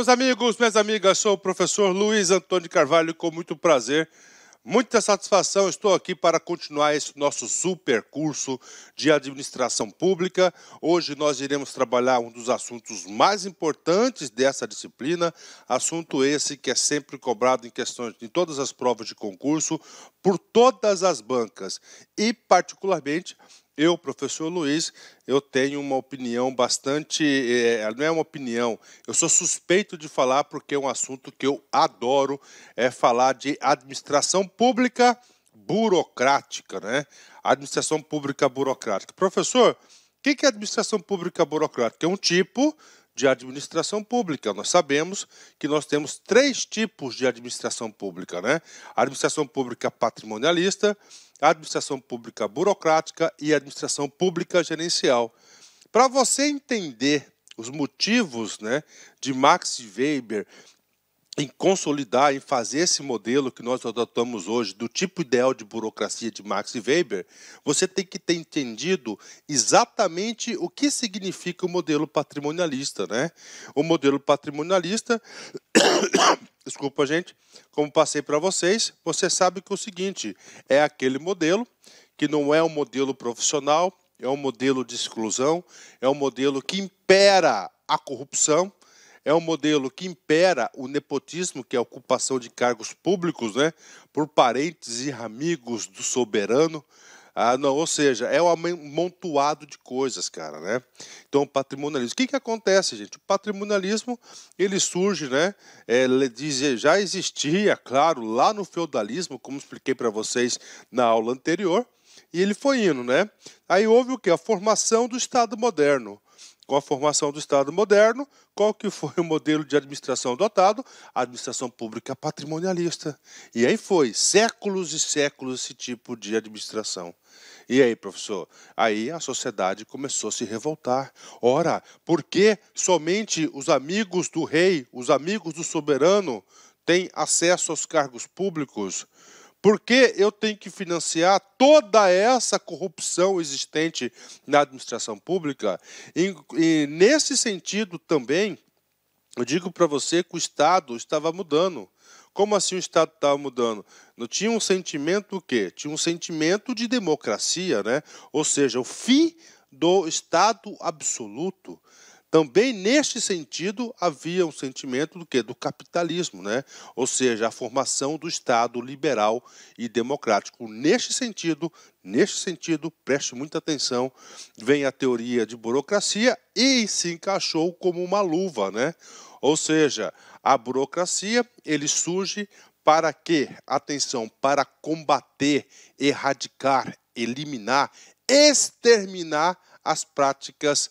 meus amigos, minhas amigas, sou o professor Luiz Antônio Carvalho, com muito prazer, muita satisfação, estou aqui para continuar esse nosso super curso de administração pública. Hoje nós iremos trabalhar um dos assuntos mais importantes dessa disciplina, assunto esse que é sempre cobrado em questões em todas as provas de concurso por todas as bancas e particularmente eu, professor Luiz, eu tenho uma opinião bastante. É, não é uma opinião, eu sou suspeito de falar porque é um assunto que eu adoro é falar de administração pública burocrática, né? Administração pública burocrática. Professor, o que é administração pública burocrática? É um tipo de administração pública. Nós sabemos que nós temos três tipos de administração pública, né? administração pública patrimonialista, administração pública burocrática e administração pública gerencial. Para você entender os motivos né, de Max Weber em consolidar, em fazer esse modelo que nós adotamos hoje, do tipo ideal de burocracia de Max Weber, você tem que ter entendido exatamente o que significa o modelo patrimonialista. Né? O modelo patrimonialista Desculpa, gente. Como passei para vocês, você sabe que o seguinte é aquele modelo que não é um modelo profissional, é um modelo de exclusão, é um modelo que impera a corrupção, é um modelo que impera o nepotismo, que é a ocupação de cargos públicos, né, por parentes e amigos do soberano, ah, não, ou seja, é um amontoado de coisas, cara, né? Então, patrimonialismo. O que, que acontece, gente? O patrimonialismo, ele surge, né? É, já existia, claro, lá no feudalismo, como expliquei para vocês na aula anterior, e ele foi indo, né? Aí houve o que? A formação do Estado moderno com a formação do Estado moderno, qual que foi o modelo de administração adotado? A administração pública patrimonialista. E aí foi séculos e séculos esse tipo de administração. E aí, professor? Aí a sociedade começou a se revoltar. Ora, por que somente os amigos do rei, os amigos do soberano, têm acesso aos cargos públicos? Porque eu tenho que financiar toda essa corrupção existente na administração pública. E, e nesse sentido também, eu digo para você que o Estado estava mudando. Como assim o Estado estava mudando? Não tinha um sentimento o quê? Tinha um sentimento de democracia, né? Ou seja, o fim do Estado absoluto. Também neste sentido havia um sentimento do que do capitalismo, né? Ou seja, a formação do Estado liberal e democrático. Neste sentido, neste sentido, preste muita atenção, vem a teoria de burocracia e se encaixou como uma luva, né? Ou seja, a burocracia ele surge para que, atenção, para combater, erradicar, eliminar, exterminar as práticas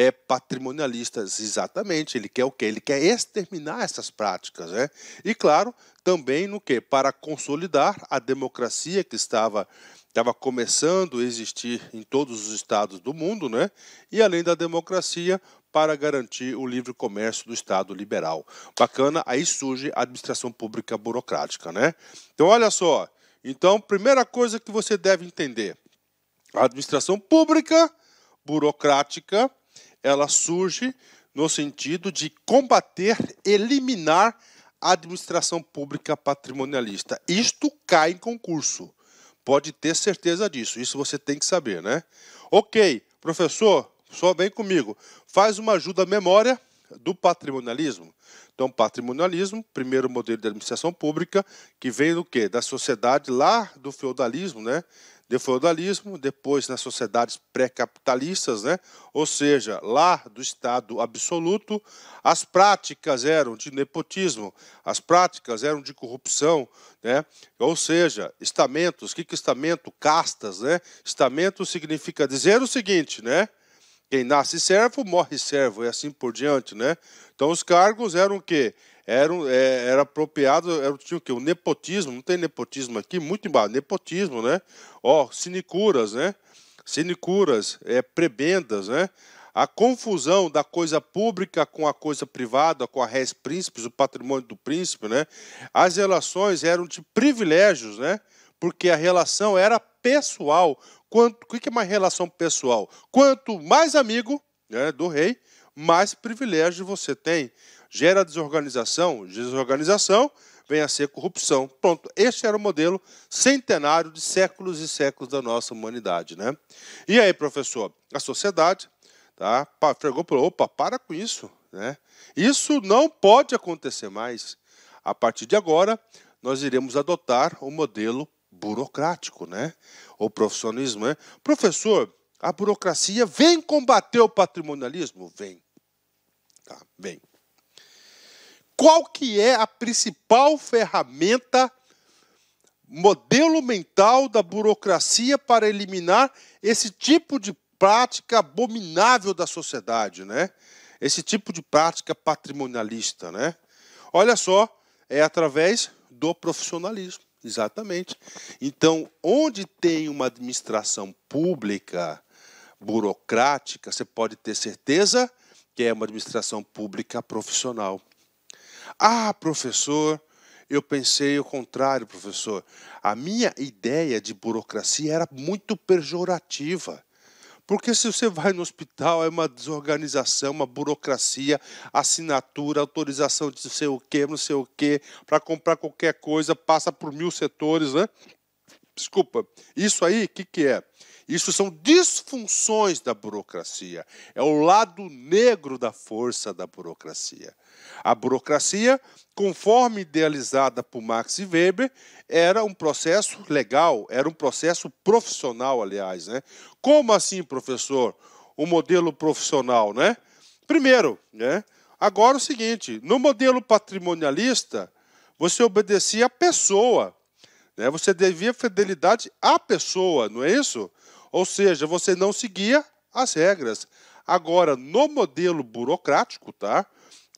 é, patrimonialistas. Exatamente, ele quer o quê? Ele quer exterminar essas práticas. Né? E, claro, também no quê? Para consolidar a democracia que estava estava começando a existir em todos os estados do mundo, né? E além da democracia, para garantir o livre comércio do Estado liberal. Bacana, aí surge a administração pública burocrática, né? Então, olha só. Então, primeira coisa que você deve entender: a administração pública burocrática ela surge no sentido de combater, eliminar a administração pública patrimonialista. Isto cai em concurso. Pode ter certeza disso. Isso você tem que saber, né? Ok, professor, só vem comigo. Faz uma ajuda à memória do patrimonialismo. Então, patrimonialismo, primeiro modelo de administração pública, que vem do quê? Da sociedade lá do feudalismo, né? de feudalismo, depois nas sociedades pré-capitalistas, né? ou seja, lá do Estado absoluto, as práticas eram de nepotismo, as práticas eram de corrupção, né? ou seja, estamentos, o que, que estamento? Castas, né? Estamento significa dizer o seguinte, né? Quem nasce servo, morre servo, e assim por diante, né? Então os cargos eram o quê? era, é, era apropriado, era, tinha o quê? O nepotismo, não tem nepotismo aqui? Muito embaixo, nepotismo, né? Ó, sinicuras, né? Sinicuras, é, prebendas, né? A confusão da coisa pública com a coisa privada, com a res príncipes, o patrimônio do príncipe, né? As relações eram de privilégios, né? Porque a relação era pessoal. Quanto, o que é uma relação pessoal? Quanto mais amigo, né, do rei, mais privilégio você tem. Gera desorganização, desorganização vem a ser corrupção. Pronto, este era o modelo centenário de séculos e séculos da nossa humanidade. Né? E aí, professor, a sociedade tá, pregou para opa, para com isso. Né? Isso não pode acontecer mais. A partir de agora, nós iremos adotar o modelo burocrático, né? O profissionalismo, né? Professor, a burocracia vem combater o patrimonialismo? Vem. Tá, vem. Qual que é a principal ferramenta, modelo mental da burocracia para eliminar esse tipo de prática abominável da sociedade, né? Esse tipo de prática patrimonialista, né? Olha só, é através do profissionalismo, exatamente. Então, onde tem uma administração pública burocrática, você pode ter certeza que é uma administração pública profissional. Ah, professor, eu pensei o contrário, professor. A minha ideia de burocracia era muito pejorativa. Porque se você vai no hospital, é uma desorganização, uma burocracia, assinatura, autorização de não sei o quê, não sei o quê, para comprar qualquer coisa, passa por mil setores, né? Desculpa, isso aí, o que, que é? Isso são disfunções da burocracia. É o lado negro da força da burocracia. A burocracia, conforme idealizada por Max Weber, era um processo legal, era um processo profissional, aliás. Né? Como assim, professor? O um modelo profissional, né? Primeiro, né? Agora é o seguinte: no modelo patrimonialista, você obedecia à pessoa. Né? Você devia fidelidade à pessoa, não é isso? Ou seja, você não seguia as regras. Agora, no modelo burocrático, tá?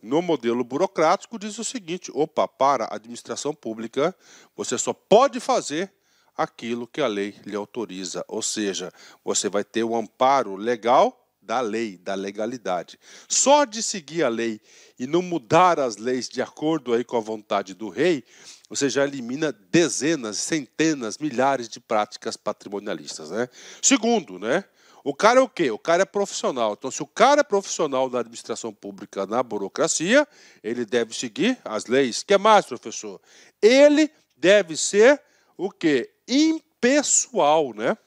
No modelo burocrático diz o seguinte: opa, para a administração pública, você só pode fazer aquilo que a lei lhe autoriza. Ou seja, você vai ter o um amparo legal da lei, da legalidade. Só de seguir a lei e não mudar as leis de acordo aí com a vontade do rei, você já elimina dezenas, centenas, milhares de práticas patrimonialistas. Né? Segundo, né? O cara é o quê? O cara é profissional. Então, se o cara é profissional da administração pública na burocracia, ele deve seguir as leis. O que mais, professor? Ele deve ser o quê? Impessoal, né?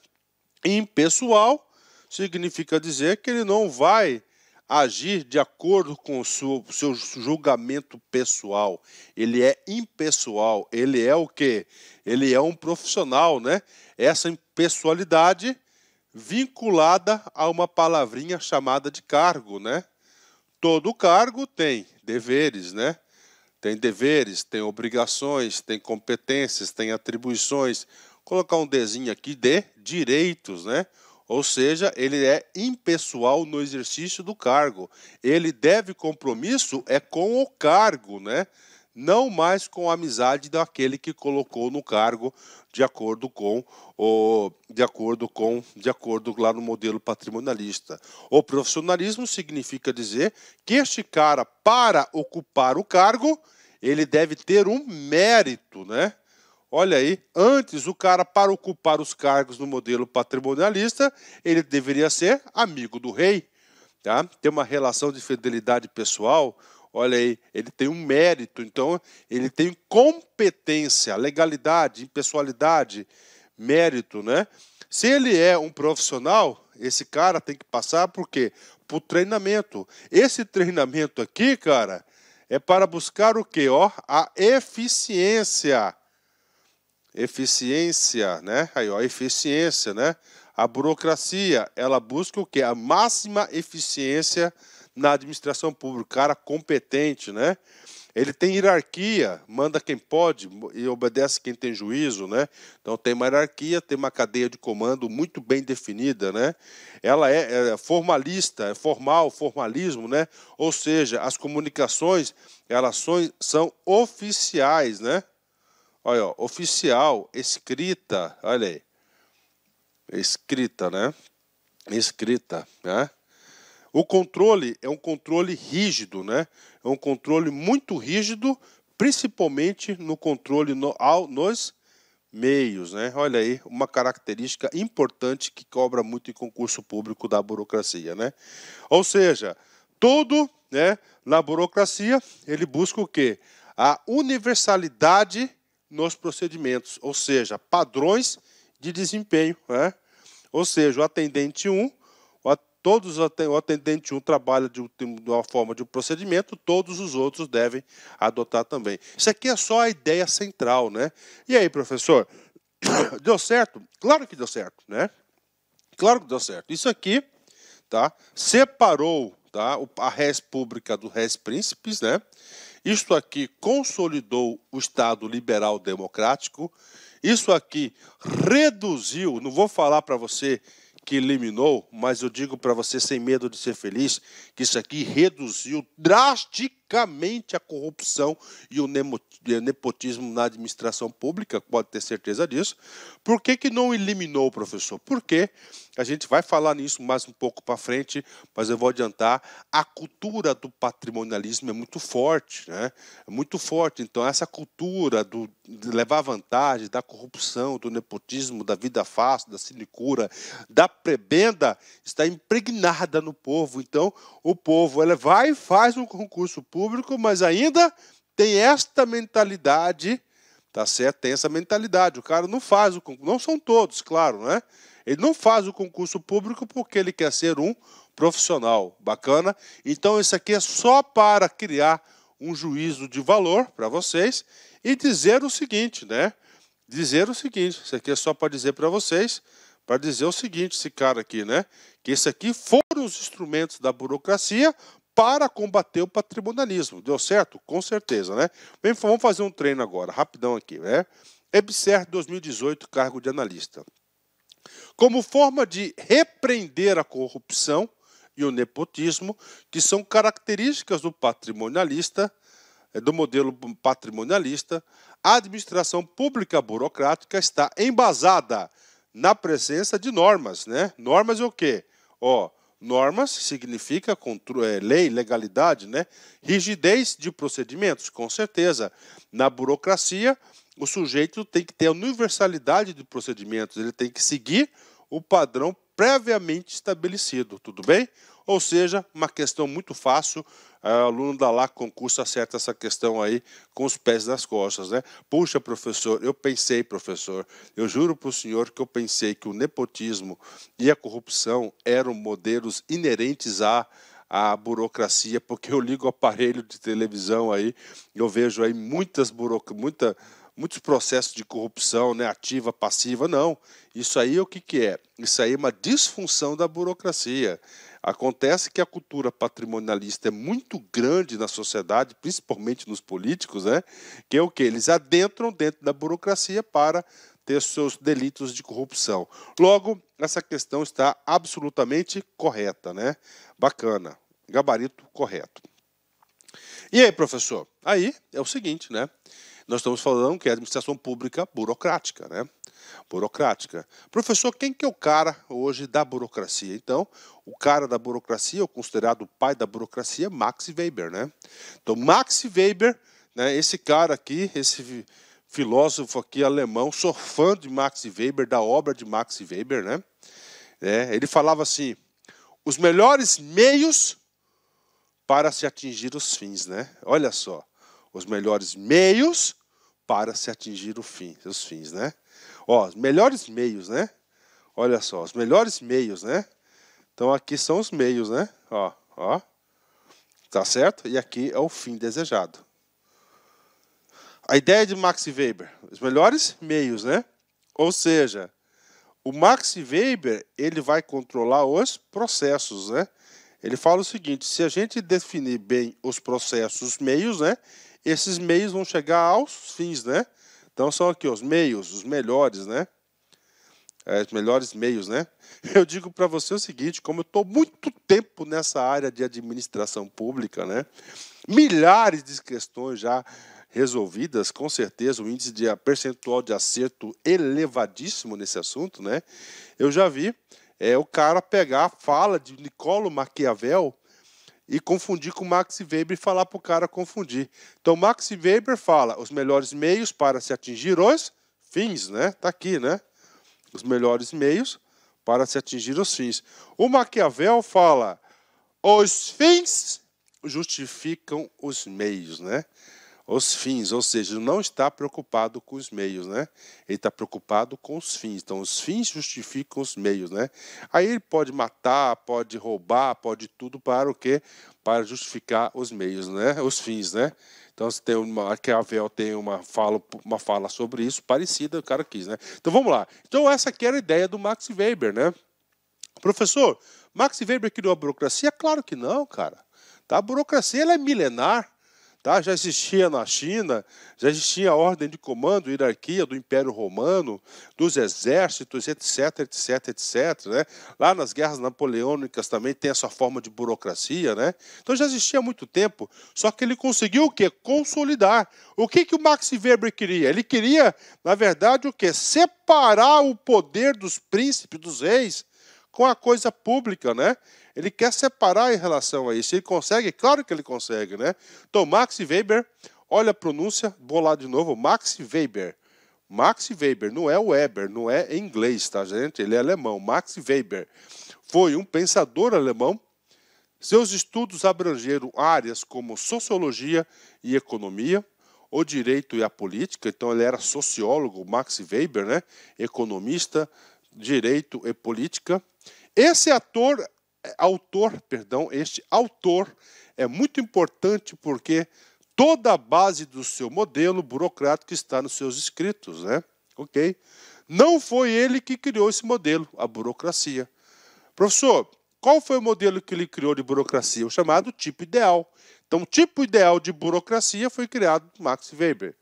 Impessoal significa dizer que ele não vai agir de acordo com o seu, seu julgamento pessoal. Ele é impessoal, ele é o quê? Ele é um profissional, né? Essa impessoalidade vinculada a uma palavrinha chamada de cargo, né? Todo cargo tem deveres, né? Tem deveres, tem obrigações, tem competências, tem atribuições. Vou colocar um desenho aqui de direitos, né? Ou seja, ele é impessoal no exercício do cargo. Ele deve compromisso é com o cargo, né? Não mais com a amizade daquele que colocou no cargo, de acordo com o de acordo com de acordo lá no modelo patrimonialista. O profissionalismo significa dizer que este cara para ocupar o cargo, ele deve ter um mérito, né? Olha aí, antes o cara, para ocupar os cargos no modelo patrimonialista, ele deveria ser amigo do rei, tá? Tem uma relação de fidelidade pessoal. Olha aí, ele tem um mérito, então ele tem competência, legalidade, impessoalidade, mérito, né? Se ele é um profissional, esse cara tem que passar por quê? Por treinamento. Esse treinamento aqui, cara, é para buscar o quê? Ó, a eficiência eficiência, né? Aí, ó, eficiência, né? A burocracia, ela busca o quê? A máxima eficiência na administração pública, cara competente, né? Ele tem hierarquia, manda quem pode e obedece quem tem juízo, né? Então tem uma hierarquia, tem uma cadeia de comando muito bem definida, né? Ela é, é formalista, é formal, formalismo, né? Ou seja, as comunicações, elas são, são oficiais, né? Olha, ó, oficial, escrita, olha aí. Escrita, né? Escrita, né? O controle é um controle rígido, né? É um controle muito rígido, principalmente no controle no, ao, nos meios, né? Olha aí, uma característica importante que cobra muito em concurso público da burocracia, né? Ou seja, todo, né, na burocracia, ele busca o quê? A universalidade nos procedimentos, ou seja, padrões de desempenho. Né? Ou seja, o atendente 1, todos o atendente 1 trabalha de uma forma de um procedimento, todos os outros devem adotar também. Isso aqui é só a ideia central, né? E aí, professor, deu certo? Claro que deu certo, né? Claro que deu certo. Isso aqui, tá? Separou, tá? A res pública do res príncipes, né? Isto aqui consolidou o Estado liberal democrático. Isso aqui reduziu, não vou falar para você que eliminou, mas eu digo para você sem medo de ser feliz, que isso aqui reduziu drasticamente a corrupção e o eh, nepotismo na administração pública, pode ter certeza disso. Por que, que não eliminou, professor? Porque a gente vai falar nisso mais um pouco para frente, mas eu vou adiantar. A cultura do patrimonialismo é muito forte, né? É muito forte. Então, essa cultura do levar vantagem, da corrupção, do nepotismo, da vida fácil, da sinicura, da prebenda, está impregnada no povo. Então, o povo ela vai e faz um concurso público, mas ainda tem esta mentalidade, tá certo? Tem essa mentalidade. O cara não faz o concurso. Não são todos, claro, né? Ele não faz o concurso público porque ele quer ser um profissional. Bacana? Então, isso aqui é só para criar um juízo de valor para vocês e dizer o seguinte, né? Dizer o seguinte, isso aqui é só para dizer para vocês, para dizer o seguinte, esse cara aqui, né? Que esse aqui foram os instrumentos da burocracia para combater o patrimonialismo. Deu certo? Com certeza, né? Bem, vamos fazer um treino agora, rapidão aqui, né? EBSER 2018, cargo de analista como forma de repreender a corrupção e o nepotismo, que são características do patrimonialista, eh, do modelo patrimonialista, a administração pública burocrática está embasada na presença de normas, né? Normas é o quê? Ó, normas significa é, lei, legalidade, né? Rigidez de procedimentos, com certeza. Na burocracia, o sujeito tem que ter a universalidade de procedimentos, ele tem que seguir o padrão previamente estabelecido, tudo bem? Ou seja, uma questão muito fácil, é, o aluno da LAC concurso acerta essa questão aí com os pés das costas, né? Puxa, professor, eu pensei, professor, eu juro para o senhor que eu pensei que o nepotismo e a corrupção eram modelos inerentes à, à burocracia, porque eu ligo o aparelho de televisão aí, eu vejo aí muitas burocracias, muita muitos processos de corrupção, né, ativa, passiva, não. Isso aí é o que, que é? Isso aí é uma disfunção da burocracia. Acontece que a cultura patrimonialista é muito grande na sociedade, principalmente nos políticos, né? Que é o que eles adentram dentro da burocracia para ter seus delitos de corrupção. Logo, essa questão está absolutamente correta, né? Bacana, gabarito correto. E aí, professor? Aí é o seguinte, né? Nós estamos falando que é administração pública burocrática, né? Burocrática. Professor, quem que é o cara hoje da burocracia? Então, o cara da burocracia, o considerado pai da burocracia, Max Weber, né? Então, Max Weber, né, esse cara aqui, esse filósofo aqui alemão, sou fã de Max Weber, da obra de Max Weber, né? É, ele falava assim: os melhores meios para se atingir os fins, né? Olha só os melhores meios para se atingir o fim, os fins, né? Ó, os melhores meios, né? Olha só, os melhores meios, né? Então aqui são os meios, né? Ó, ó. Tá certo? E aqui é o fim desejado. A ideia de Max Weber, os melhores meios, né? Ou seja, o Max Weber, ele vai controlar os processos, né? Ele fala o seguinte, se a gente definir bem os processos, os meios, né? Esses meios vão chegar aos fins, né? Então são aqui os meios, os melhores, né? É, os melhores meios, né? Eu digo para você o seguinte, como eu estou muito tempo nessa área de administração pública, né? Milhares de questões já resolvidas, com certeza, o índice de percentual de acerto elevadíssimo nesse assunto, né? Eu já vi é, o cara pegar a fala de Niccolo Maquiavel e confundir com Max Weber e falar para o cara confundir. Então, Max Weber fala os melhores meios para se atingir os fins, né? Está aqui, né? Os melhores meios para se atingir os fins. O Maquiavel fala os fins justificam os meios, né? os fins, ou seja, não está preocupado com os meios, né? Ele está preocupado com os fins. Então, os fins justificam os meios, né? Aí ele pode matar, pode roubar, pode tudo para o quê? Para justificar os meios, né? Os fins, né? Então, se tem uma, aqui a Vel tem uma fala, uma fala sobre isso parecida, o cara quis, né? Então, vamos lá. Então, essa aqui era a ideia do Max Weber, né? Professor, Max Weber criou a burocracia? Claro que não, cara. Tá? A burocracia ela é milenar. Tá? Já existia na China, já existia a ordem de comando, hierarquia do Império Romano, dos exércitos, etc, etc, etc. Né? Lá nas guerras napoleônicas também tem essa forma de burocracia. Né? Então já existia há muito tempo, só que ele conseguiu o quê? Consolidar. O que, que o Max Weber queria? Ele queria, na verdade, o quê? Separar o poder dos príncipes, dos reis, com a coisa pública, né? Ele quer separar em relação a isso. Ele consegue? Claro que ele consegue, né? Então, Max Weber, olha a pronúncia, vou lá de novo, Max Weber. Max Weber, não é Weber, não é em inglês, tá, gente? Ele é alemão. Max Weber foi um pensador alemão. Seus estudos abrangeram áreas como sociologia e economia, o direito e a política. Então, ele era sociólogo, Max Weber, né? economista, direito e política. Esse ator é, autor, perdão, este autor é muito importante porque toda a base do seu modelo burocrático está nos seus escritos, né? OK? Não foi ele que criou esse modelo, a burocracia. Professor, qual foi o modelo que ele criou de burocracia? O chamado tipo ideal. Então, o tipo ideal de burocracia foi criado por Max Weber.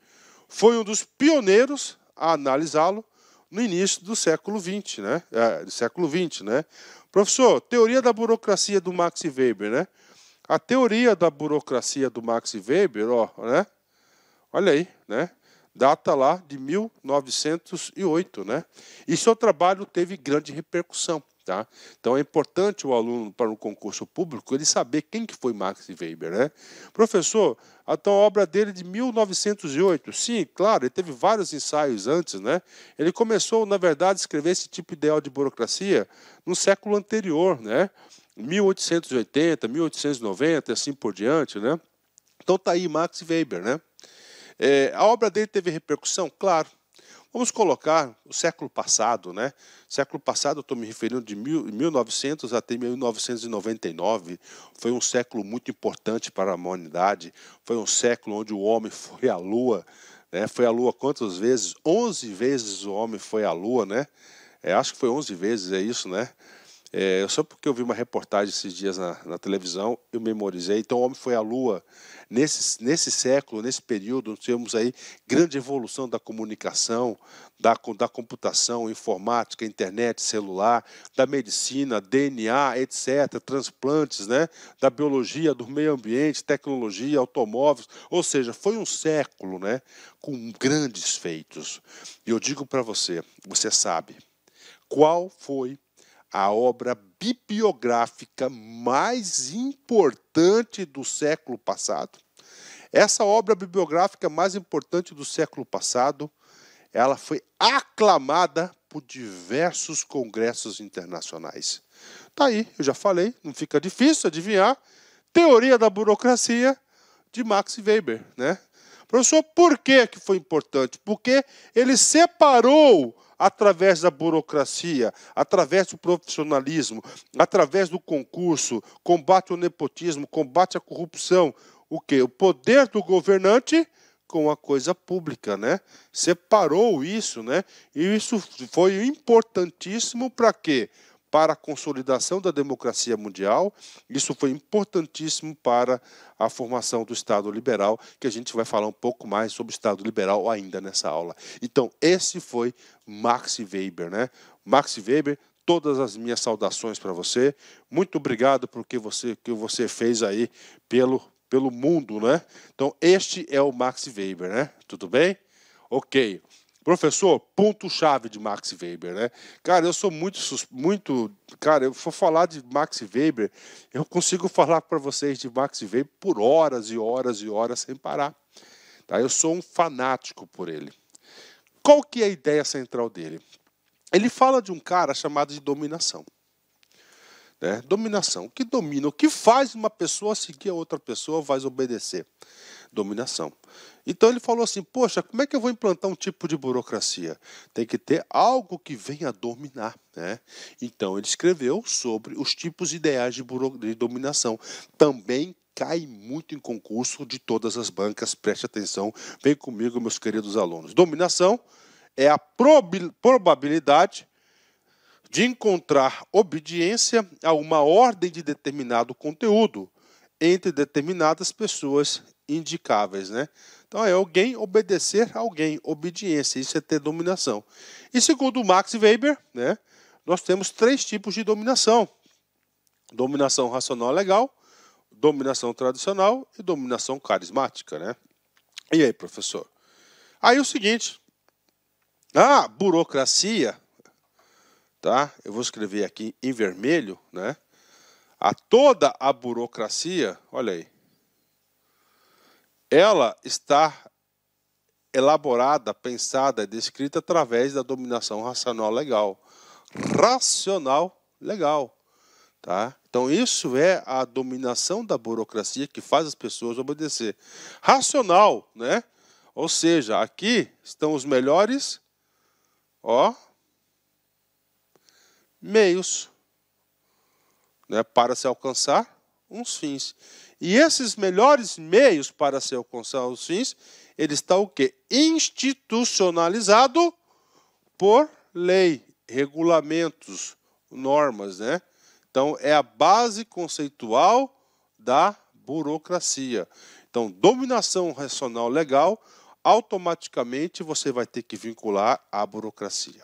Foi um dos pioneiros a analisá-lo no início do século XX, né? É, século XX, né? Professor, teoria da burocracia do Max Weber, né? A teoria da burocracia do Max Weber, ó, né? Olha aí, né? Data lá de 1908, né? E seu trabalho teve grande repercussão. Tá? Então é importante o aluno para um concurso público ele saber quem que foi Max Weber. Né? Professor, a tua obra dele é de 1908. Sim, claro, ele teve vários ensaios antes. Né? Ele começou, na verdade, a escrever esse tipo ideal de burocracia no século anterior, né? 1880, 1890 e assim por diante. Né? Então tá aí Max Weber. Né? É, a obra dele teve repercussão? Claro. Vamos colocar o século passado, né? Século passado, eu estou me referindo de 1900 até 1999. Foi um século muito importante para a humanidade. Foi um século onde o homem foi à Lua. Né? Foi à Lua quantas vezes? 11 vezes o homem foi à Lua, né? É, acho que foi 11 vezes, é isso, né? É, só porque eu vi uma reportagem esses dias na, na, televisão, eu memorizei. Então, o homem foi à Lua. Nesse, nesse século, nesse período, temos aí grande evolução da comunicação, da, da computação, informática, internet, celular, da medicina, DNA, etc., transplantes, né? da biologia, do meio ambiente, tecnologia, automóveis. Ou seja, foi um século né? com grandes feitos. E eu digo para você, você sabe qual foi a obra bibliográfica mais importante do século passado. Essa obra bibliográfica mais importante do século passado, ela foi aclamada por diversos congressos internacionais. Tá aí, eu já falei, não fica difícil adivinhar. Teoria da burocracia de Max Weber, né? Professor, por que, que foi importante? Porque ele separou através da burocracia, através do profissionalismo, através do concurso, combate ao nepotismo, combate à corrupção. O quê? O poder do governante com a coisa pública, né? Separou isso, né? E isso foi importantíssimo para quê? para a consolidação da democracia mundial. Isso foi importantíssimo para a formação do Estado liberal, que a gente vai falar um pouco mais sobre o Estado liberal ainda nessa aula. Então, esse foi Max Weber, né? Max Weber, todas as minhas saudações para você. Muito obrigado por que você que você fez aí pelo pelo mundo, né? Então, este é o Max Weber, né? Tudo bem? OK. Professor, ponto-chave de Max Weber, né? Cara, eu sou muito, muito. Cara, eu for falar de Max Weber, eu consigo falar para vocês de Max Weber por horas e horas e horas sem parar. Tá? Eu sou um fanático por ele. Qual que é a ideia central dele? Ele fala de um cara chamado de dominação. Né? Dominação. O que domina, o que faz uma pessoa seguir a outra pessoa, faz obedecer dominação. Então ele falou assim: Poxa, como é que eu vou implantar um tipo de burocracia? Tem que ter algo que venha dominar. Né? Então ele escreveu sobre os tipos ideais de, de dominação. Também cai muito em concurso de todas as bancas. Preste atenção, vem comigo, meus queridos alunos. Dominação é a probabilidade de encontrar obediência a uma ordem de determinado conteúdo entre determinadas pessoas indicáveis, né? Então é alguém obedecer a alguém, obediência, isso é ter dominação. E segundo Max Weber, né, nós temos três tipos de dominação: dominação racional legal, dominação tradicional e dominação carismática, né? E aí, professor? Aí é o seguinte, a burocracia, tá? Eu vou escrever aqui em vermelho, né? A toda a burocracia, olha aí, ela está elaborada, pensada, descrita através da dominação racional legal. Racional legal. Tá? Então, isso é a dominação da burocracia que faz as pessoas obedecer. Racional, né? Ou seja, aqui estão os melhores ó, meios né, para se alcançar uns fins. E esses melhores meios para se alcançar os fins, ele está o quê? Institucionalizado por lei, regulamentos, normas, né? Então é a base conceitual da burocracia. Então, dominação racional legal, automaticamente você vai ter que vincular à burocracia.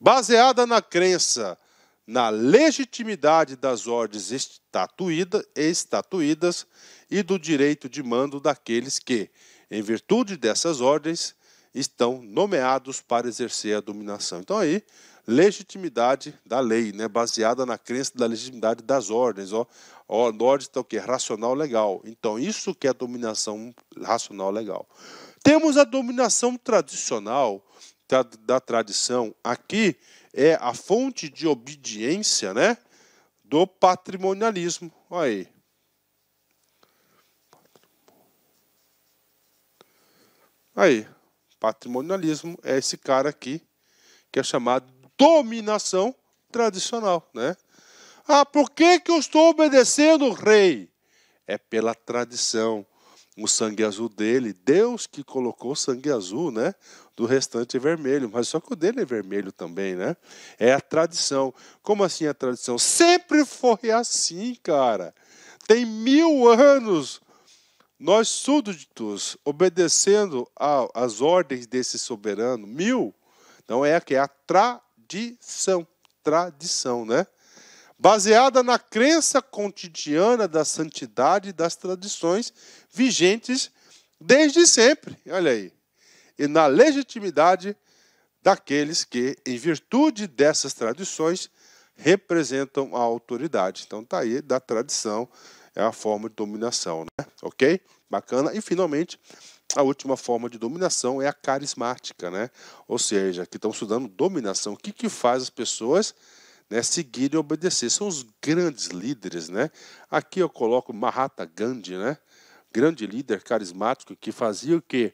Baseada na crença na legitimidade das ordens estatuída, estatuídas e do direito de mando daqueles que, em virtude dessas ordens, estão nomeados para exercer a dominação. Então aí, legitimidade da lei, né, baseada na crença da legitimidade das ordens, ó, ó ordens o que racional legal. Então isso que é dominação racional legal. Temos a dominação tradicional da, da tradição aqui é a fonte de obediência né, do patrimonialismo. Olha aí. Aí, patrimonialismo é esse cara aqui, que é chamado dominação tradicional. Né? Ah, por que, que eu estou obedecendo o rei? É pela tradição, o sangue azul dele, Deus que colocou o sangue azul, né? Do restante é vermelho, mas só que o dele é vermelho também, né? É a tradição. Como assim a tradição? Sempre foi assim, cara. Tem mil anos nós súditos obedecendo às ordens desse soberano, mil. Então é que é a tradição, tradição, né? baseada na crença cotidiana da santidade e das tradições vigentes desde sempre. Olha aí. E na legitimidade daqueles que, em virtude dessas tradições, representam a autoridade. Então tá aí da tradição é a forma de dominação, né? OK? Bacana. E finalmente, a última forma de dominação é a carismática, né? Ou seja, que estão estudando dominação. O que, que faz as pessoas né, seguir e obedecer. São os grandes líderes, né? Aqui eu coloco Mahatma Gandhi, né? Grande líder carismático que fazia o quê?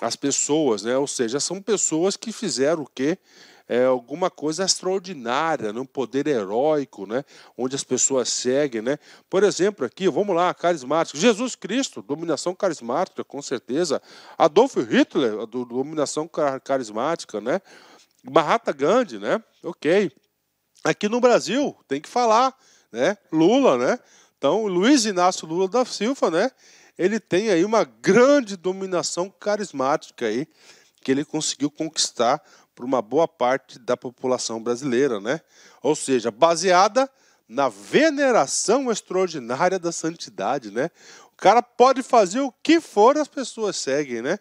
As pessoas, né? Ou seja, são pessoas que fizeram o quê? É, alguma coisa extraordinária, né? um poder heróico, né? Onde as pessoas seguem, né? Por exemplo, aqui, vamos lá, carismático. Jesus Cristo, dominação carismática, com certeza. Adolf Hitler, dominação carismática, né? Mahatma Gandhi, né? Ok. Aqui no Brasil, tem que falar, né? Lula, né? Então, Luiz Inácio Lula da Silva, né? Ele tem aí uma grande dominação carismática aí que ele conseguiu conquistar por uma boa parte da população brasileira, né? Ou seja, baseada na veneração extraordinária da santidade, né? O cara pode fazer o que for, as pessoas seguem, né?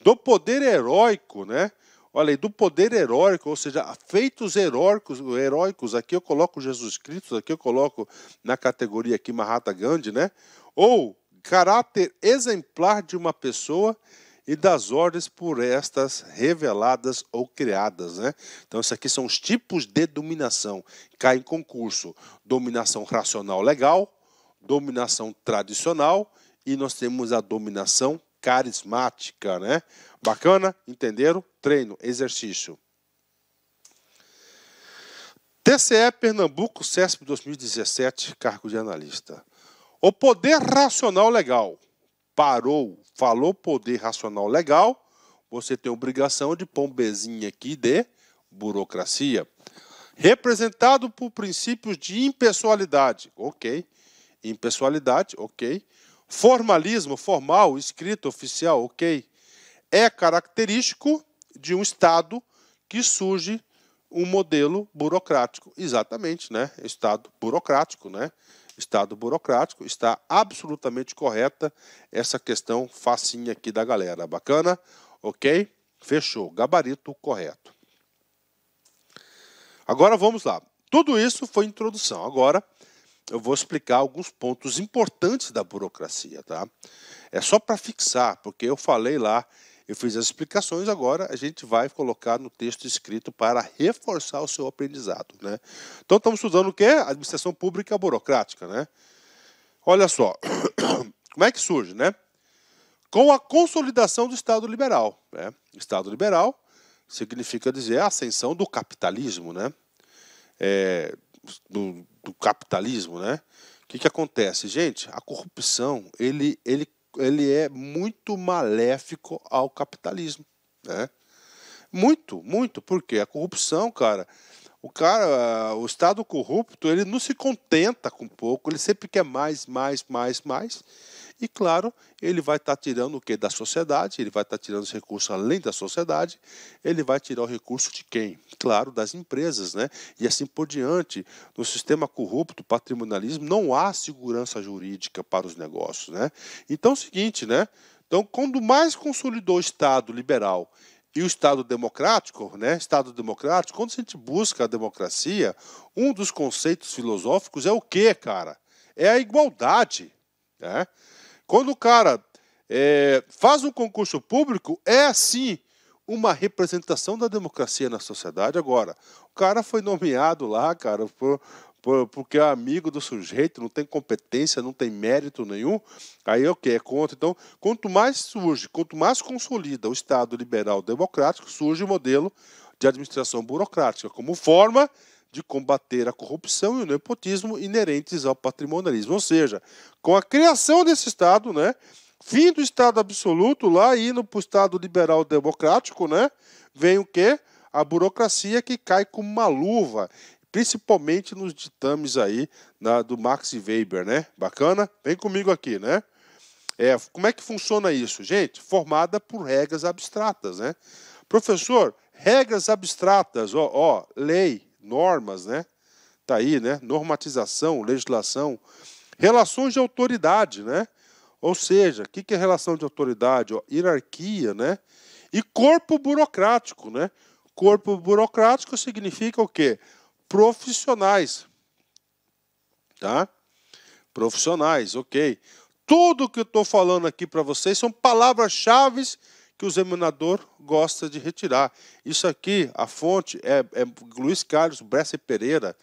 Do poder heróico, né? Olha, aí do poder heróico, ou seja, feitos heróicos, heróicos, aqui eu coloco Jesus Cristo, aqui eu coloco na categoria aqui Mahatma Gandhi, né? Ou caráter exemplar de uma pessoa e das ordens por estas reveladas ou criadas. Né? Então, isso aqui são os tipos de dominação. que caem em concurso: dominação racional legal, dominação tradicional e nós temos a dominação carismática, né? Bacana? Entenderam? Treino, exercício. TCE Pernambuco, CESP 2017, cargo de analista. O poder racional legal. Parou, falou poder racional legal, você tem obrigação de pôr um bezinho aqui de burocracia. Representado por princípios de impessoalidade. Ok. Impessoalidade, ok. Formalismo, formal, escrito, oficial, ok, é característico de um Estado que surge um modelo burocrático. Exatamente, né? Estado burocrático, né? Estado burocrático, está absolutamente correta essa questão facinha aqui da galera. Bacana? Ok? Fechou. Gabarito correto. Agora vamos lá. Tudo isso foi introdução. Agora eu vou explicar alguns pontos importantes da burocracia, tá? É só para fixar, porque eu falei lá, eu fiz as explicações, agora a gente vai colocar no texto escrito para reforçar o seu aprendizado, né? Então estamos estudando o que? Administração pública burocrática, né? Olha só, como é que surge, né? Com a consolidação do Estado liberal, né? Estado liberal significa dizer a ascensão do capitalismo, né? É, do, do capitalismo, né? O que, que acontece? Gente, a corrupção ele, ele, ele é muito maléfico ao capitalismo, né? Muito, muito, porque a corrupção, cara, o cara, o Estado corrupto, ele não se contenta com pouco, ele sempre quer mais, mais, mais, mais. E claro, ele vai estar tá tirando o que da sociedade, ele vai estar tá tirando os recursos além da sociedade, ele vai tirar o recurso de quem? Claro, das empresas, né? E assim por diante. No sistema corrupto, patrimonialismo, não há segurança jurídica para os negócios, né? Então, é o seguinte, né? Então, quando mais consolidou o Estado liberal e o Estado democrático, né? Estado democrático, quando a gente busca a democracia, um dos conceitos filosóficos é o quê, cara? É a igualdade, né? Quando o cara é, faz um concurso público, é assim uma representação da democracia na sociedade. Agora, o cara foi nomeado lá, cara, por, por, porque é amigo do sujeito, não tem competência, não tem mérito nenhum. Aí é o que? É contra. Então, quanto mais surge, quanto mais consolida o Estado liberal democrático, surge o modelo de administração burocrática como forma de combater a corrupção e o nepotismo inerentes ao patrimonialismo. Ou seja, com a criação desse Estado, né, fim do Estado absoluto, lá indo para o Estado liberal democrático, né, vem o quê? A burocracia que cai como uma luva, principalmente nos ditames aí na, do Max Weber, né? Bacana? Vem comigo aqui, né? É, como é que funciona isso? Gente, formada por regras abstratas, né? Professor, regras abstratas, ó, ó lei, normas, né? Tá aí, né? Normatização, legislação, relações de autoridade, né? Ou seja, o que, que é relação de autoridade? hierarquia, né? E corpo burocrático, né? Corpo burocrático significa o quê? Profissionais, tá? Profissionais, ok. Tudo que eu estou falando aqui para vocês são palavras-chave que o examinador gosta de retirar. Isso aqui, a fonte é, é Luiz Carlos Bressa Pereira.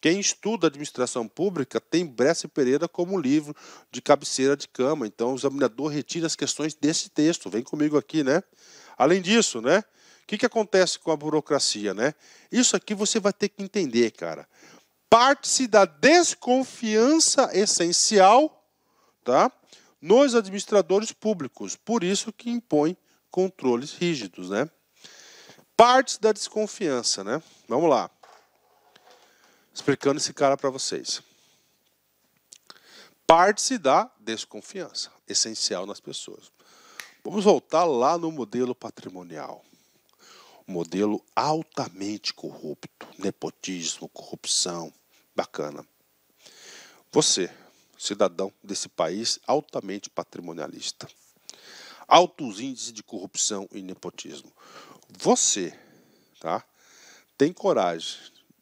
Quem estuda administração pública tem Bressa Pereira como livro de cabeceira de cama. Então, o examinador retira as questões desse texto. Vem comigo aqui, né? Além disso, né? O que, que acontece com a burocracia, né? Isso aqui você vai ter que entender, cara. Parte-se da desconfiança essencial, tá? Nos administradores públicos. Por isso que impõe controles rígidos, né? Partes da desconfiança, né? Vamos lá. Explicando esse cara para vocês. Parte-se da desconfiança, essencial nas pessoas. Vamos voltar lá no modelo patrimonial. modelo altamente corrupto, nepotismo, corrupção, bacana. Você, cidadão desse país altamente patrimonialista altos índices de corrupção e nepotismo. Você, tá? Tem coragem.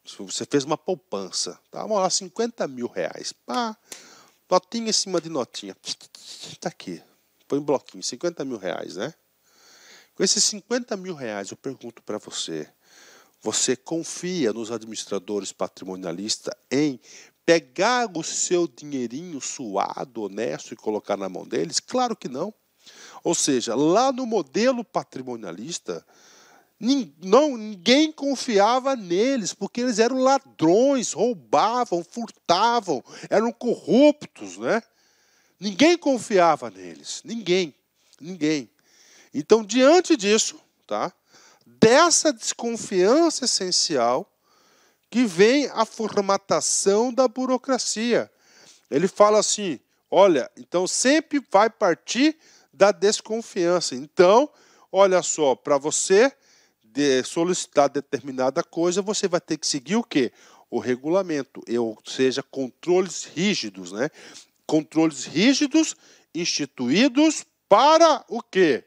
Se você fez uma poupança, tá? Vamos lá, 50 mil reais. Pá, notinha em cima de notinha. Tá aqui. Põe um bloquinho, 50 mil reais, né? Com esses 50 mil reais, eu pergunto para você: você confia nos administradores patrimonialistas em pegar o seu dinheirinho suado, honesto e colocar na mão deles? Claro que não. Ou seja, lá no modelo patrimonialista, não, ninguém confiava neles, porque eles eram ladrões, roubavam, furtavam, eram corruptos, né? Ninguém confiava neles, ninguém, ninguém. Então, diante disso, tá? Dessa desconfiança essencial que vem a formatação da burocracia. Ele fala assim: olha, então sempre vai partir da desconfiança. Então, olha só, para você de solicitar determinada coisa, você vai ter que seguir o quê? O regulamento, ou seja, controles rígidos, né? Controles rígidos instituídos para o quê?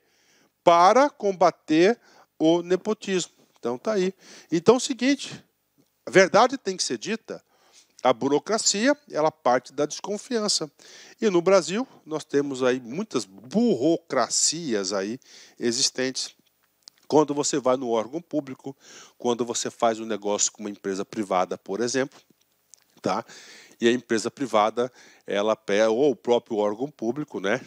Para combater o nepotismo. Então tá aí. Então é o seguinte, a verdade tem que ser dita, a burocracia, ela parte da desconfiança. E no Brasil, nós temos aí muitas burocracias aí existentes. Quando você vai no órgão público, quando você faz um negócio com uma empresa privada, por exemplo, tá? E a empresa privada, ela pega ou o próprio órgão público, né?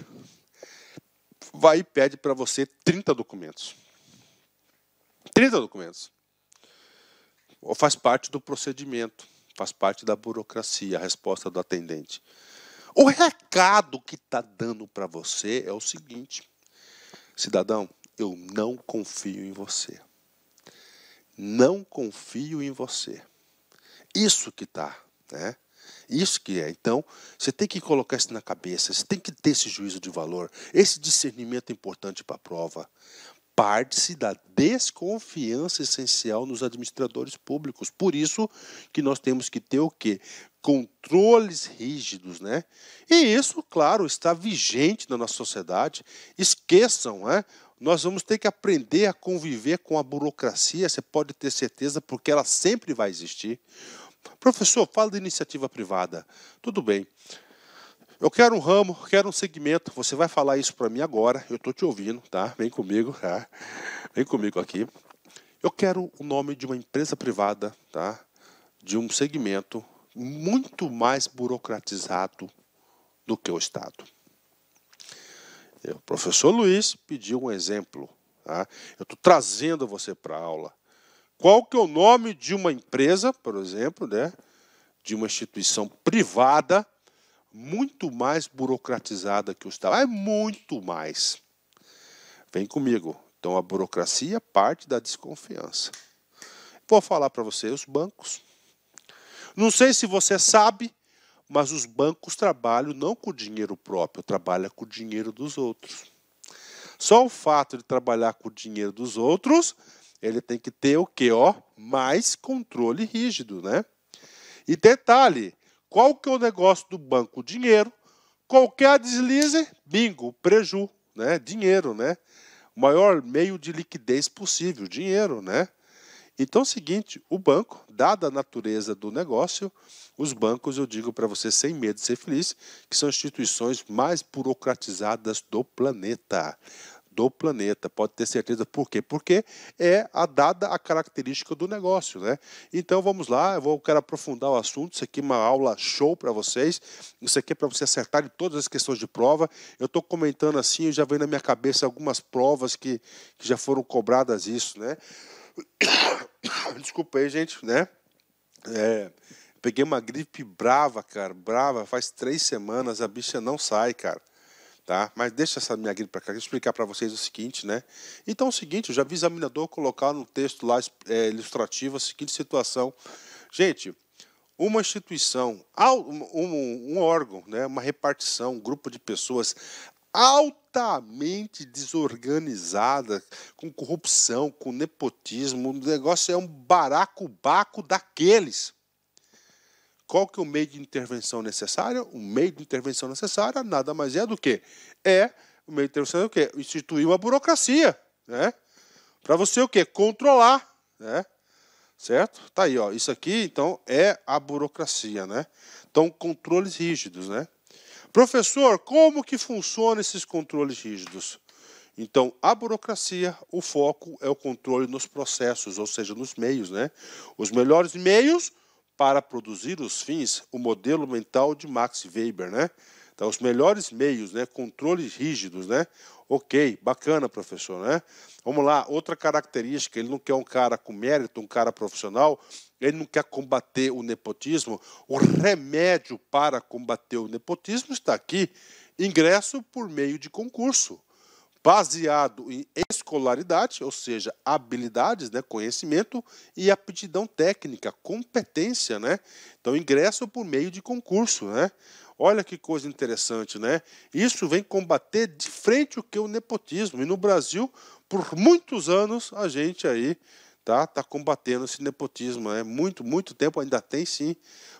Vai e pede para você 30 documentos. 30 documentos. Ou faz parte do procedimento Faz parte da burocracia, a resposta do atendente. O recado que está dando para você é o seguinte: cidadão, eu não confio em você. Não confio em você. Isso que tá, né? Isso que é. Então, você tem que colocar isso na cabeça, você tem que ter esse juízo de valor, esse discernimento importante para a prova parte-se da desconfiança essencial nos administradores públicos. Por isso que nós temos que ter o quê? Controles rígidos, né? E isso, claro, está vigente na nossa sociedade. Esqueçam, né? Nós vamos ter que aprender a conviver com a burocracia, você pode ter certeza, porque ela sempre vai existir. Professor, fala de iniciativa privada. Tudo bem. Eu quero um ramo, quero um segmento. Você vai falar isso para mim agora. Eu estou te ouvindo, tá? Vem comigo, tá? Vem comigo aqui. Eu quero o nome de uma empresa privada, tá? De um segmento muito mais burocratizado do que o Estado. É, o professor Luiz pediu um exemplo. Tá? Eu estou trazendo você para a aula. Qual que é o nome de uma empresa, por exemplo, né? de uma instituição privada muito mais burocratizada que o Estado. É muito mais. Vem comigo. Então a burocracia parte da desconfiança. Vou falar para você os bancos. Não sei se você sabe, mas os bancos trabalham não com dinheiro próprio, trabalham com o dinheiro dos outros. Só o fato de trabalhar com o dinheiro dos outros, ele tem que ter o que, ó, mais controle rígido, né? E detalhe, qual que é o negócio do banco? Dinheiro. Qualquer deslize, bingo, preju, né? Dinheiro, né? O maior meio de liquidez possível, dinheiro, né? Então, é o seguinte, o banco, dada a natureza do negócio, os bancos, eu digo para você sem medo de ser feliz, que são instituições mais burocratizadas do planeta do planeta. Pode ter certeza. Por quê? Porque é a dada a característica do negócio, né? Então vamos lá, eu vou, quero aprofundar o assunto. Isso aqui é uma aula show para vocês. Isso aqui é para você acertar em todas as questões de prova. Eu estou comentando assim, já vem na minha cabeça algumas provas que, que já foram cobradas isso, né? Desculpa aí, gente, né? É, peguei uma gripe brava, cara, brava. Faz três semanas, a bicha não sai, cara. Tá? Mas deixa essa minha guia para cá, explicar para vocês o seguinte, né? Então, é o seguinte, eu já vi examinador colocar no texto lá é, ilustrativo a seguinte situação. Gente, uma instituição, um, um órgão, né, uma repartição, um grupo de pessoas altamente desorganizada, com corrupção, com nepotismo, o negócio é um baraco-baco daqueles. Qual que é o meio de intervenção necessário? O meio de intervenção necessária nada mais é do que é o meio de intervenção é o quê? Instituir uma burocracia, né? Para você o quê? Controlar, né? Certo? Tá aí, ó. Isso aqui, então, é a burocracia, né? Então, controles rígidos, né? Professor, como que funcionam esses controles rígidos? Então, a burocracia, o foco é o controle nos processos, ou seja, nos meios, né? Os melhores meios para produzir os fins o modelo mental de Max Weber, né? Então, os melhores meios, né? Controles rígidos, né? Ok, bacana, professor, né? Vamos lá, outra característica, ele não quer um cara com mérito, um cara profissional, ele não quer combater o nepotismo. O remédio para combater o nepotismo está aqui: ingresso por meio de concurso baseado em escolaridade, ou seja, habilidades, né, conhecimento e aptidão técnica, competência, né? Então, ingresso por meio de concurso, né? Olha que coisa interessante, né? Isso vem combater de frente o que é o nepotismo. E no Brasil, por muitos anos, a gente aí tá, tá combatendo esse nepotismo, né? Muito, muito tempo ainda tem sim.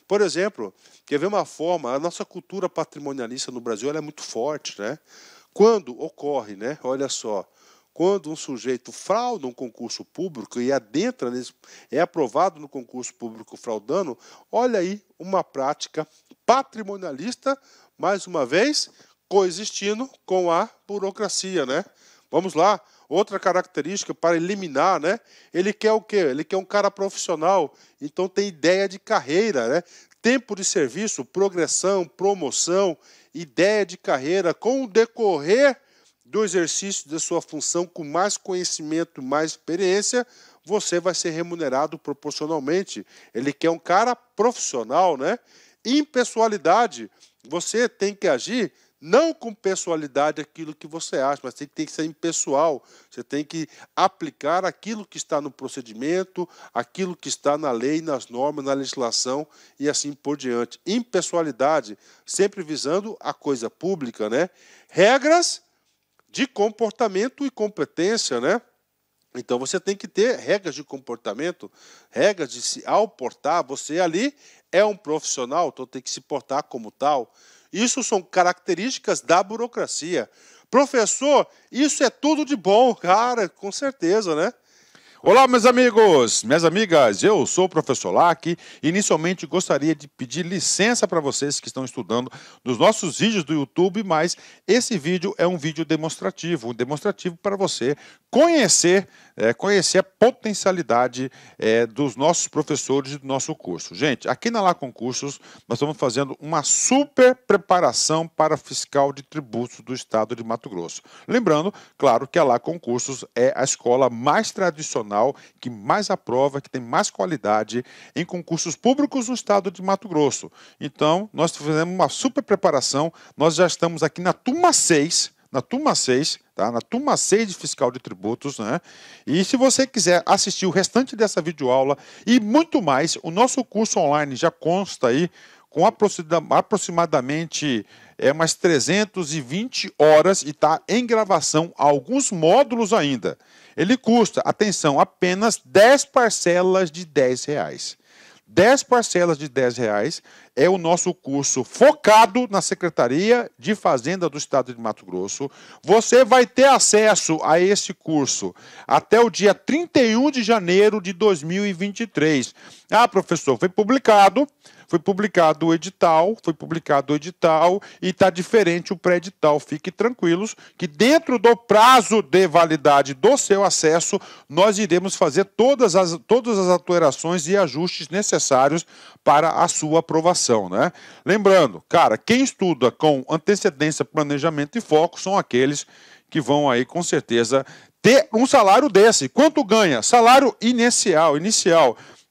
Por exemplo, quer ver uma forma, a nossa cultura patrimonialista no Brasil é muito forte, né? Quando ocorre, né? Olha só, quando um sujeito frauda um concurso público e adentra nesse, é aprovado no concurso público fraudando, olha aí uma prática patrimonialista, mais uma vez, coexistindo com a burocracia, né? Vamos lá, outra característica para eliminar, né? Ele quer o quê? Ele quer um cara profissional, então tem ideia de carreira, né? Tempo de serviço, progressão, promoção, ideia de carreira com o decorrer do exercício da sua função, com mais conhecimento, mais experiência, você vai ser remunerado proporcionalmente. Ele quer um cara profissional, né? Impessoalidade. Você tem que agir não com pessoalidade aquilo que você acha, mas tem que, tem que ser impessoal. Você tem que aplicar aquilo que está no procedimento, aquilo que está na lei, nas normas, na legislação e assim por diante. Impessoalidade, sempre visando a coisa pública, né? Regras de comportamento e competência, né? Então você tem que ter regras de comportamento, regras de se ao portar, você ali é um profissional, então tem que se portar como tal. Isso são características da burocracia. Professor, isso é tudo de bom, cara, com certeza, né? Olá, meus amigos, minhas amigas, eu sou o professor Lac e inicialmente gostaria de pedir licença para vocês que estão estudando nos nossos vídeos do YouTube, mas esse vídeo é um vídeo demonstrativo, um demonstrativo para você conhecer, é, conhecer a potencialidade é, dos nossos professores do nosso curso. Gente, aqui na Lá Concursos nós estamos fazendo uma super preparação para fiscal de tributos do estado de Mato Grosso. Lembrando, claro, que a Lá Concursos é a escola mais tradicional profissional que mais aprova, que tem mais qualidade em concursos públicos no estado de Mato Grosso. Então, nós fizemos uma super preparação, nós já estamos aqui na turma 6, na turma 6, tá? Na turma 6 de fiscal de tributos, né? E se você quiser assistir o restante dessa videoaula e muito mais, o nosso curso online já consta aí com aproximadamente é, umas 320 horas e está em gravação alguns módulos ainda. Ele custa, atenção, apenas 10 parcelas de 10 reais. 10 parcelas de 10 reais é o nosso curso focado na Secretaria de Fazenda do Estado de Mato Grosso. Você vai ter acesso a esse curso até o dia 31 de janeiro de 2023. Ah, professor, foi publicado foi publicado o edital, foi publicado o edital e está diferente o pré-edital. Fiquem tranquilos que dentro do prazo de validade do seu acesso, nós iremos fazer todas as, todas as alterações e ajustes necessários para a sua aprovação. Né? Lembrando, cara, quem estuda com antecedência, planejamento e foco são aqueles que vão aí com certeza ter um salário desse. Quanto ganha? Salário inicial, inicial.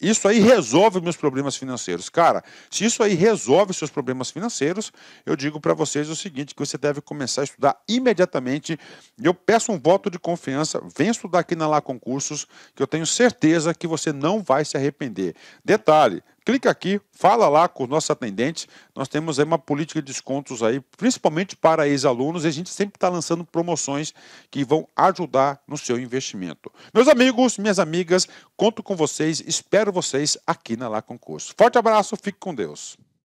Isso aí resolve meus problemas financeiros. Cara, se isso aí resolve seus problemas financeiros, eu digo para vocês o seguinte, que você deve começar a estudar imediatamente. Eu peço um voto de confiança, vem estudar aqui na Lá Concursos, que eu tenho certeza que você não vai se arrepender. Detalhe, clica aqui, fala lá com o nosso atendente. Nós temos aí uma política de descontos aí, principalmente para ex-alunos, e a gente sempre está lançando promoções que vão ajudar no seu investimento. Meus amigos, minhas amigas, conto com vocês, espero vocês aqui na Lá Concurso. Forte abraço, fique com Deus.